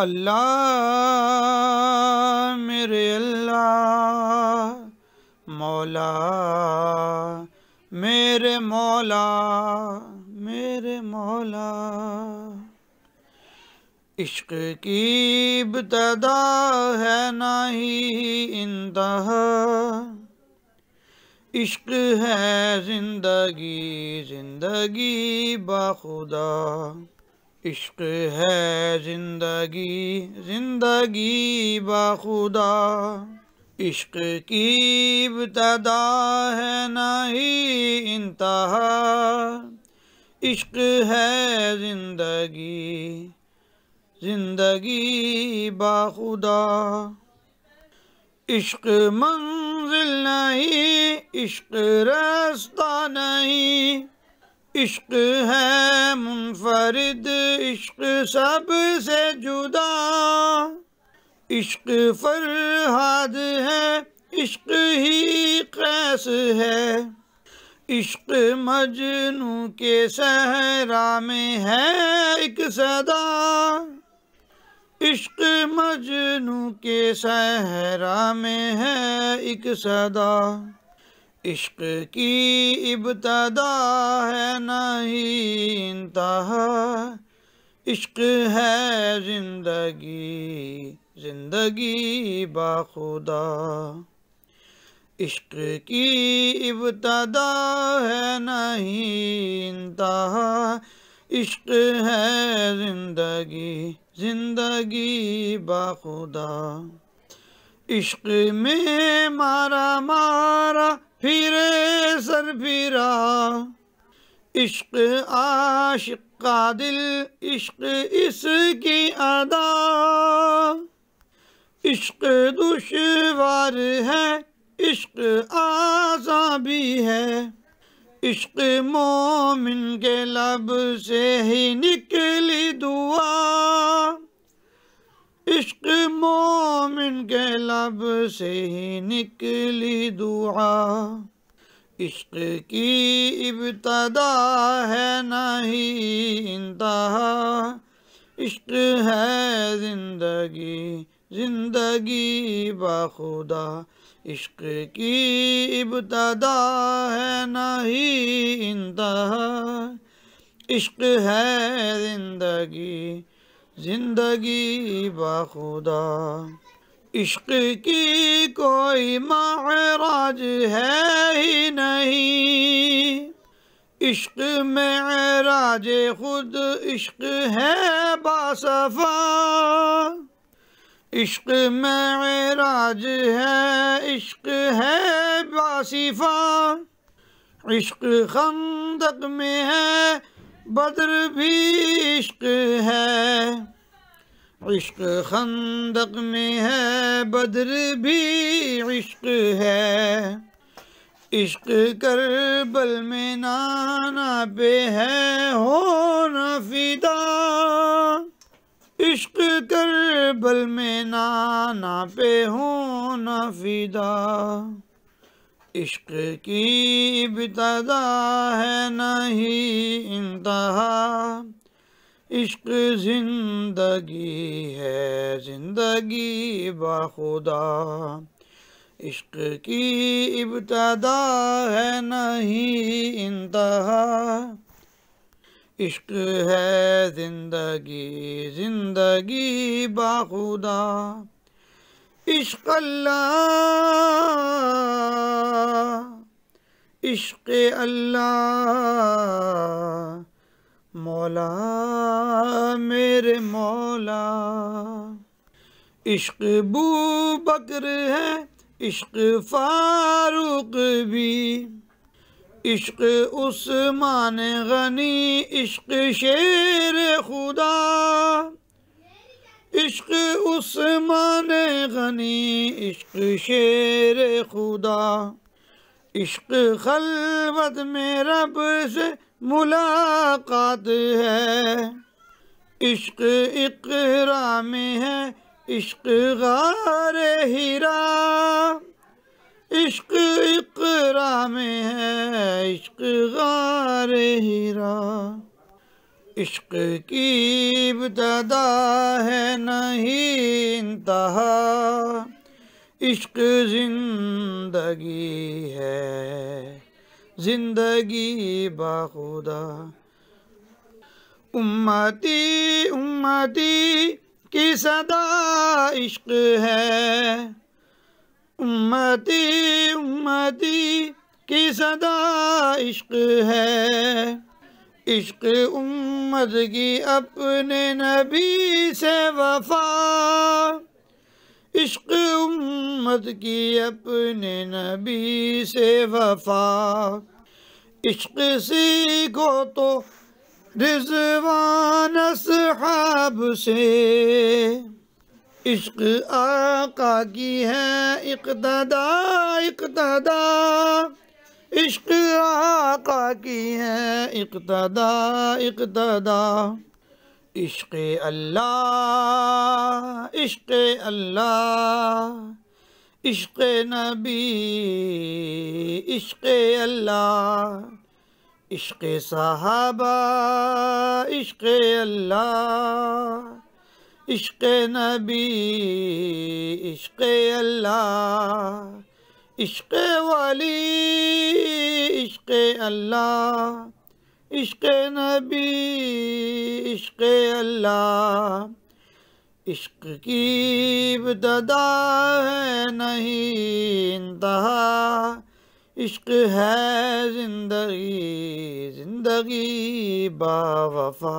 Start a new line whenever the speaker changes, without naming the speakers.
अल्लाह मेरे अल्लाह मौला मेरे मौला मेरे मौला इश्क की बतदा है ना ही इश्क है जिंदगी जिंदगी बाखुदा इश्क है जिंदगी जिंदगी बाखुदा इश्क की तदा है नहीं इंतहा इश्क है जिंदगी जिंदगी बाखुदा इश्क मंजिल नहीं इश्क रास्ता नहीं इश्क है मुनफरद इश्क सब से जुदा इश्क फरहाद है इश्क ही कैस है इश्क मजनू के सहरा में है एक सदा इश्क मजनू के सहरा में है एक सदा इश्क की इब्तदा है नहीं तहा इश्क है जिंदगी जिंदगी बाखुदा इश्क की इब्तदा है नहीं तहा इश्क है जिंदगी जिंदगी बाखुदा इश्क में मारा मारा फिर सर फिरा इश्क आशिक का दिल इश्क इसकी अदा इश्क दुशवार है इश्क आजा भी है इश्क मोमिन के लब से ही निकली दुआ मोमिन के लब से ही निकली दुआ इश्क की इब्तदा है नहीं इंतहा इश्क है जिंदगी जिंदगी बाखुदा इश्क की इब्तदा है नहीं इंतहा इश्क है जिंदगी जिंदगी बखुदा इश्क की कोई महराज है ही नहीं इश्क में राज खुद इश्क है बासफा इश्क में राज है इश्क है बासिफा इश्क खंदक में है बदर भी इश्क है इश्क खंदक में है बद्र भी इश्क है इश्क करबल में नाना पे है हो न फिदा इश्क करबल में नाना पे हो न फिदा इश्क की इब्तदा है नहीं इंतहा इश्क जिंदगी है जिंदगी बखुदा इश्क की इब्तदा है नहीं इंतहा इश्क है जिंदगी जिंदगी बाखुदा इश्क अल्लाह इश्क अल्लाह मौला मेरे मौला इश्क बू बकर है इश्क फारूक भी इश्क उस्मान गनी इश्क शेर खुदा इश्क उस्मान गनी इश्क शेर खुदा इश्क खलबत में रब से मुलाकात है इश्क इकरा में है इश्क गार हीरा इश्क इकरा में है इश्क गार हीरा इश्क की इब्तदा है नहीं इंतहा इश्क जिंदगी है जिंदगी बाखुदा उम्मती उम्मती की सदा इश्क है उम्मती उम्मती की सदा इश्क है इश्क उम्मत की अपने नबी से वफा इश्क उम्मत की अपने नबी से वफा इश्क सीखो तो रिजवान सहाब से इश्क आका की है इकतदा इकतदा عشق آقا کی ہے اقتدا اقتدا عشق اللہ عشق اللہ عشق نبی عشق اللہ عشق صحابہ عشق اللہ عشق نبی عشق اللہ عشق ولی इश्क अल्लाह इश्क नबी इश्क अल्लाह इश्क की इब्तदा है नहीं दहा इश्क है ज़िंदगी ज़िंदगी बाफा